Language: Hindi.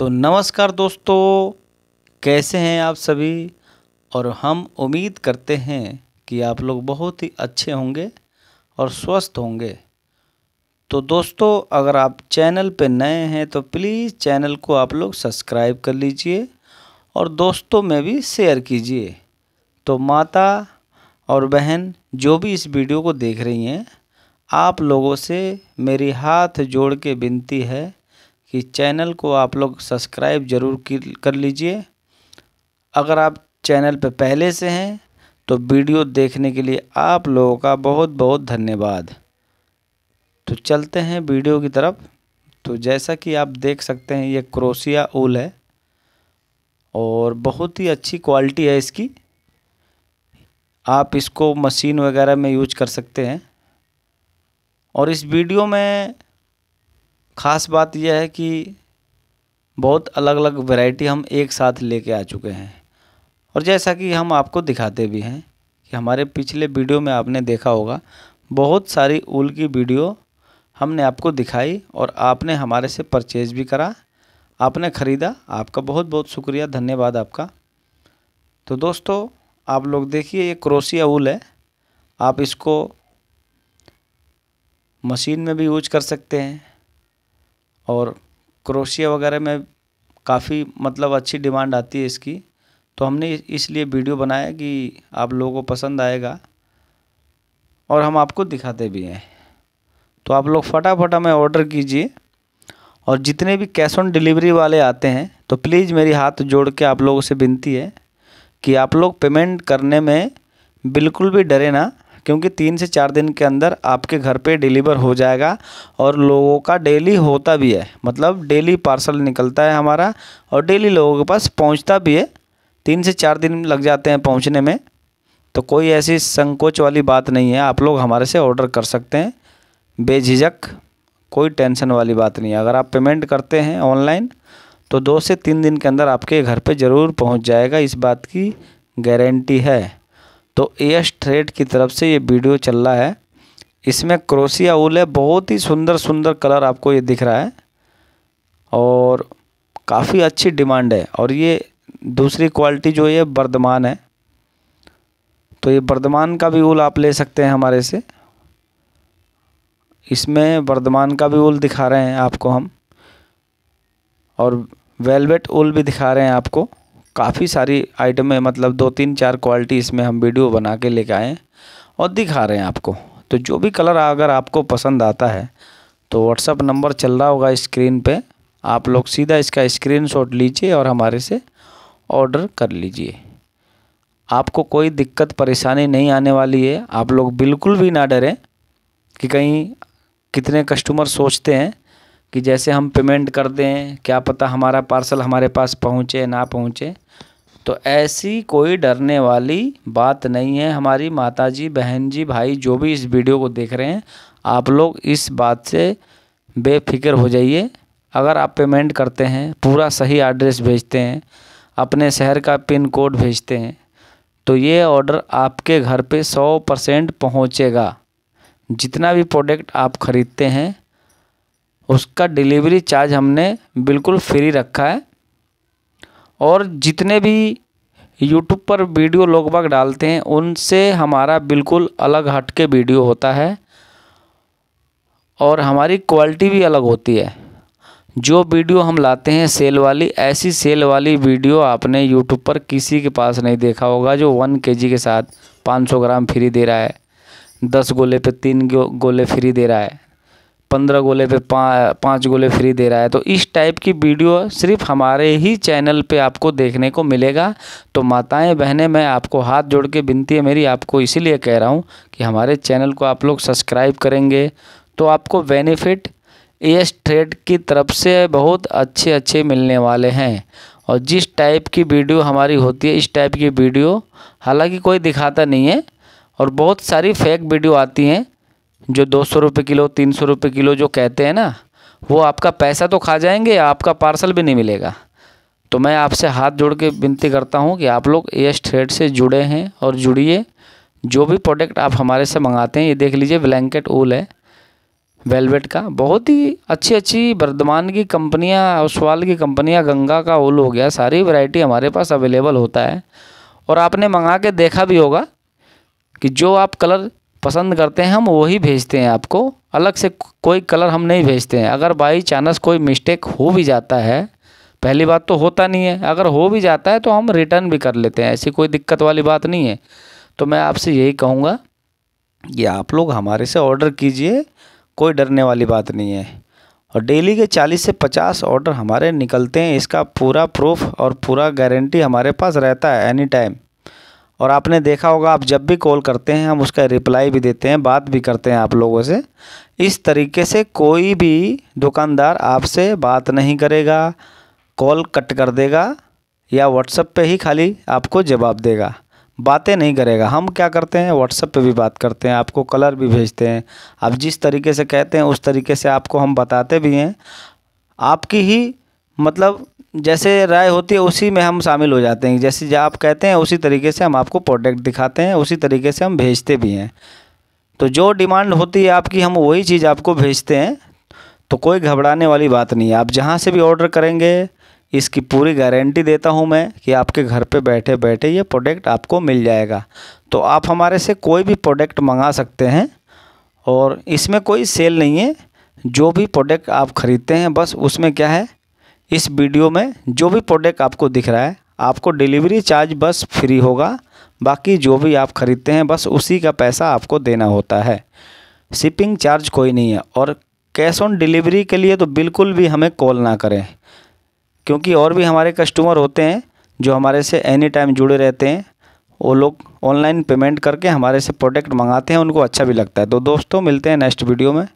तो नमस्कार दोस्तों कैसे हैं आप सभी और हम उम्मीद करते हैं कि आप लोग बहुत ही अच्छे होंगे और स्वस्थ होंगे तो दोस्तों अगर आप चैनल पर नए हैं तो प्लीज़ चैनल को आप लोग सब्सक्राइब कर लीजिए और दोस्तों में भी शेयर कीजिए तो माता और बहन जो भी इस वीडियो को देख रही हैं आप लोगों से मेरी हाथ जोड़ के विनती है कि चैनल को आप लोग सब्सक्राइब जरूर कर लीजिए अगर आप चैनल पर पहले से हैं तो वीडियो देखने के लिए आप लोगों का बहुत बहुत धन्यवाद तो चलते हैं वीडियो की तरफ तो जैसा कि आप देख सकते हैं ये क्रोसिया ऊल है और बहुत ही अच्छी क्वालिटी है इसकी आप इसको मशीन वगैरह में यूज कर सकते हैं और इस वीडियो में ख़ास बात यह है कि बहुत अलग अलग वैरायटी हम एक साथ लेके आ चुके हैं और जैसा कि हम आपको दिखाते भी हैं कि हमारे पिछले वीडियो में आपने देखा होगा बहुत सारी ऊल की वीडियो हमने आपको दिखाई और आपने हमारे से परचेज़ भी करा आपने ख़रीदा आपका बहुत बहुत शुक्रिया धन्यवाद आपका तो दोस्तों आप लोग देखिए ये क्रोसिया ऊल है आप इसको मशीन में भी यूज कर सकते हैं और क्रोशिया वगैरह में काफ़ी मतलब अच्छी डिमांड आती है इसकी तो हमने इसलिए वीडियो बनाया कि आप लोगों को पसंद आएगा और हम आपको दिखाते भी हैं तो आप लोग फटाफट हमें ऑर्डर कीजिए और जितने भी कैश ऑन डिलीवरी वाले आते हैं तो प्लीज़ मेरी हाथ जोड़ के आप लोगों से विनती है कि आप लोग पेमेंट करने में बिल्कुल भी डरे ना क्योंकि तीन से चार दिन के अंदर आपके घर पे डिलीवर हो जाएगा और लोगों का डेली होता भी है मतलब डेली पार्सल निकलता है हमारा और डेली लोगों के पास पहुंचता भी है तीन से चार दिन लग जाते हैं पहुंचने में तो कोई ऐसी संकोच वाली बात नहीं है आप लोग हमारे से ऑर्डर कर सकते हैं बेझिझक कोई टेंशन वाली बात नहीं है अगर आप पेमेंट करते हैं ऑनलाइन तो दो से तीन दिन के अंदर आपके घर पे ज़रूर पहुंच जाएगा इस बात की गारंटी है तो एस ट्रेड की तरफ से ये वीडियो चल रहा है इसमें क्रोसिया उल है बहुत ही सुंदर सुंदर कलर आपको ये दिख रहा है और काफ़ी अच्छी डिमांड है और ये दूसरी क्वालिटी जो ये बर्दमान है तो ये बर्दमान का भी उल आप ले सकते हैं हमारे से इसमें वर्धमान का भी उल दिखा रहे हैं आपको हम और वेलवेट उल भी दिखा रहे हैं आपको काफ़ी सारी आइटमें मतलब दो तीन चार क्वालिटी इसमें हम वीडियो बना के लेके आए और दिखा रहे हैं आपको तो जो भी कलर अगर आपको पसंद आता है तो व्हाट्सअप नंबर चल रहा होगा स्क्रीन पे आप लोग सीधा इसका स्क्रीनशॉट लीजिए और हमारे से ऑर्डर कर लीजिए आपको कोई दिक्कत परेशानी नहीं आने वाली है आप लोग बिल्कुल भी ना डरें कि कहीं कितने कस्टमर सोचते हैं कि जैसे हम पेमेंट कर दें क्या पता हमारा पार्सल हमारे पास पहुंचे ना पहुंचे तो ऐसी कोई डरने वाली बात नहीं है हमारी माता जी बहन जी भाई जो भी इस वीडियो को देख रहे हैं आप लोग इस बात से बेफिक्र हो जाइए अगर आप पेमेंट करते हैं पूरा सही एड्रेस भेजते हैं अपने शहर का पिन कोड भेजते हैं तो ये ऑर्डर आपके घर पे 100 परसेंट पहुँचेगा जितना भी प्रोडक्ट आप ख़रीदते हैं उसका डिलीवरी चार्ज हमने बिल्कुल फ्री रखा है और जितने भी यूट्यूब पर वीडियो लोग बाग डालते हैं उनसे हमारा बिल्कुल अलग हट के वीडियो होता है और हमारी क्वालिटी भी अलग होती है जो वीडियो हम लाते हैं सेल वाली ऐसी सेल वाली वीडियो आपने यूट्यूब पर किसी के पास नहीं देखा होगा जो वन के के साथ 500 ग्राम फ्री दे रहा है दस गोले पे तीन गोले फ्री दे रहा है पंद्रह गोले पे पा, पाँच गोले फ्री दे रहा है तो इस टाइप की वीडियो सिर्फ हमारे ही चैनल पे आपको देखने को मिलेगा तो माताएं बहनें मैं आपको हाथ जोड़ के विनती है मेरी आपको इसीलिए कह रहा हूँ कि हमारे चैनल को आप लोग सब्सक्राइब करेंगे तो आपको बेनिफिट एस ट्रेड की तरफ से बहुत अच्छे अच्छे मिलने वाले हैं और जिस टाइप की वीडियो हमारी होती है इस टाइप की वीडियो हालांकि कोई दिखाता नहीं है और बहुत सारी फेक वीडियो आती हैं जो दो सौ रुपये किलो तीन सौ रुपये किलो जो कहते हैं ना वो आपका पैसा तो खा जाएंगे आपका पार्सल भी नहीं मिलेगा तो मैं आपसे हाथ जोड़ के विनती करता हूँ कि आप लोग एस ट्रेड से जुड़े हैं और जुड़िए जो भी प्रोडक्ट आप हमारे से मंगाते हैं ये देख लीजिए ब्लैंकेट ऊल है वेलवेट का बहुत ही अच्छी अच्छी वर्धमान की कंपनियाँ ओसवाल की कंपनियाँ गंगा का ऊल हो गया सारी वैरायटी हमारे पास अवेलेबल होता है और आपने मंगा के देखा भी होगा कि जो आप कलर पसंद करते हैं हम वही भेजते हैं आपको अलग से कोई कलर हम नहीं भेजते हैं अगर बाई चांस कोई मिस्टेक हो भी जाता है पहली बात तो होता नहीं है अगर हो भी जाता है तो हम रिटर्न भी कर लेते हैं ऐसी कोई दिक्कत वाली बात नहीं है तो मैं आपसे यही कहूँगा कि आप लोग हमारे से ऑर्डर कीजिए कोई डरने वाली बात नहीं है और डेली के 40 से 50 ऑर्डर हमारे निकलते हैं इसका पूरा प्रूफ और पूरा गारंटी हमारे पास रहता है एनी टाइम और आपने देखा होगा आप जब भी कॉल करते हैं हम उसका रिप्लाई भी देते हैं बात भी करते हैं आप लोगों से इस तरीके से कोई भी दुकानदार आपसे बात नहीं करेगा कॉल कट कर देगा या व्हाट्सएप पे ही खाली आपको जवाब देगा बातें नहीं करेगा हम क्या करते हैं व्हाट्सएप पे भी बात करते हैं आपको कलर भी भेजते हैं आप जिस तरीके से कहते हैं उस तरीके से आपको हम बताते भी हैं आपकी ही मतलब जैसे राय होती है उसी में हम शामिल हो जाते हैं जैसे आप कहते हैं उसी तरीके से हम आपको प्रोडक्ट दिखाते हैं उसी तरीके से हम भेजते भी हैं तो जो डिमांड होती है आपकी हम वही चीज़ आपको भेजते हैं तो कोई घबराने वाली बात नहीं है आप जहाँ से भी ऑर्डर करेंगे इसकी पूरी गारंटी देता हूँ मैं कि आपके घर पे बैठे बैठे ये प्रोडक्ट आपको मिल जाएगा तो आप हमारे से कोई भी प्रोडक्ट मंगा सकते हैं और इसमें कोई सेल नहीं है जो भी प्रोडक्ट आप ख़रीदते हैं बस उसमें क्या है इस वीडियो में जो भी प्रोडक्ट आपको दिख रहा है आपको डिलीवरी चार्ज बस फ्री होगा बाकी जो भी आप ख़रीदते हैं बस उसी का पैसा आपको देना होता है शिपिंग चार्ज कोई नहीं है और कैश ऑन डिलीवरी के लिए तो बिल्कुल भी हमें कॉल ना करें क्योंकि और भी हमारे कस्टमर होते हैं जो हमारे से एनी टाइम जुड़े रहते हैं वो लोग ऑनलाइन पेमेंट करके हमारे से प्रोडक्ट मंगाते हैं उनको अच्छा भी लगता है तो दोस्तों मिलते हैं नेक्स्ट वीडियो में